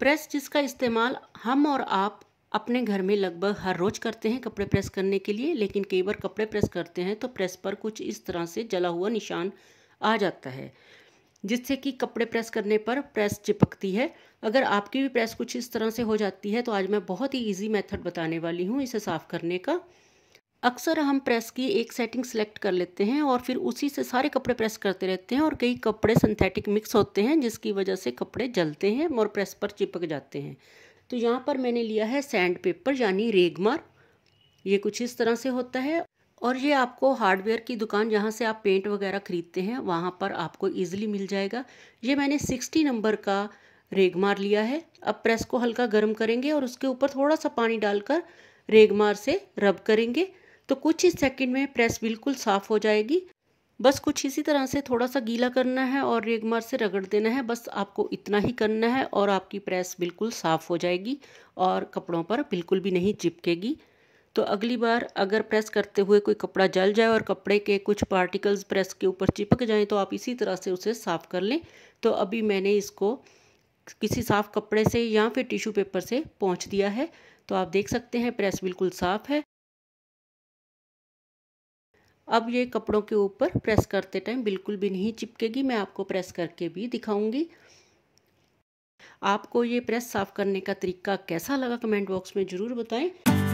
press जिसका इस्तेमाल हम और आप अपने घर में लगभग हर रोज करते हैं कपड़े प्रेस करने के लिए लेकिन कई बार कपड़े प्रेस करते हैं तो प्रेस पर कुछ इस तरह से जला हुआ निशान आ जाता है जिससे कि कपड़े प्रेस करने पर प्रेस चिपकती है अगर आपकी भी प्रेस कुछ इस तरह से हो जाती है तो आज मैं बहुत ही इजी मेथड बताने वाली हूँ इसे साफ़ करने का अक्सर हम प्रेस की एक सेटिंग सेलेक्ट कर लेते हैं और फिर उसी से सारे कपड़े प्रेस करते रहते हैं और कई कपड़े सिंथेटिक मिक्स होते हैं जिसकी वजह से कपड़े जलते हैं और प्रेस पर चिपक जाते हैं तो यहाँ पर मैंने लिया है सैंड पेपर यानी रेगमार ये कुछ इस तरह से होता है और ये आपको हार्डवेयर की दुकान जहाँ से आप पेंट वगैरह ख़रीदते हैं वहाँ पर आपको ईजिली मिल जाएगा ये मैंने सिक्सटी नंबर का रेगमार लिया है अब प्रेस को हल्का गर्म करेंगे और उसके ऊपर थोड़ा सा पानी डालकर रेगमार से रब करेंगे तो कुछ ही सेकंड में प्रेस बिल्कुल साफ़ हो जाएगी बस कुछ इसी तरह से थोड़ा सा गीला करना है और रेगमार से रगड़ देना है बस आपको इतना ही करना है और आपकी प्रेस बिल्कुल साफ़ हो जाएगी और कपड़ों पर बिल्कुल भी नहीं चिपकेगी तो अगली बार अगर प्रेस करते हुए कोई कपड़ा जल जाए और कपड़े के कुछ पार्टिकल्स प्रेस के ऊपर चिपक जाएं तो आप इसी तरह से उसे साफ़ कर लें तो अभी मैंने इसको किसी साफ़ कपड़े से या फिर टिश्यू पेपर से पहुँच दिया है तो आप देख सकते हैं प्रेस बिल्कुल साफ़ है अब ये कपड़ों के ऊपर प्रेस करते टाइम बिल्कुल भी नहीं चिपकेगी मैं आपको प्रेस करके भी दिखाऊंगी आपको ये प्रेस साफ करने का तरीका कैसा लगा कमेंट बॉक्स में ज़रूर बताएं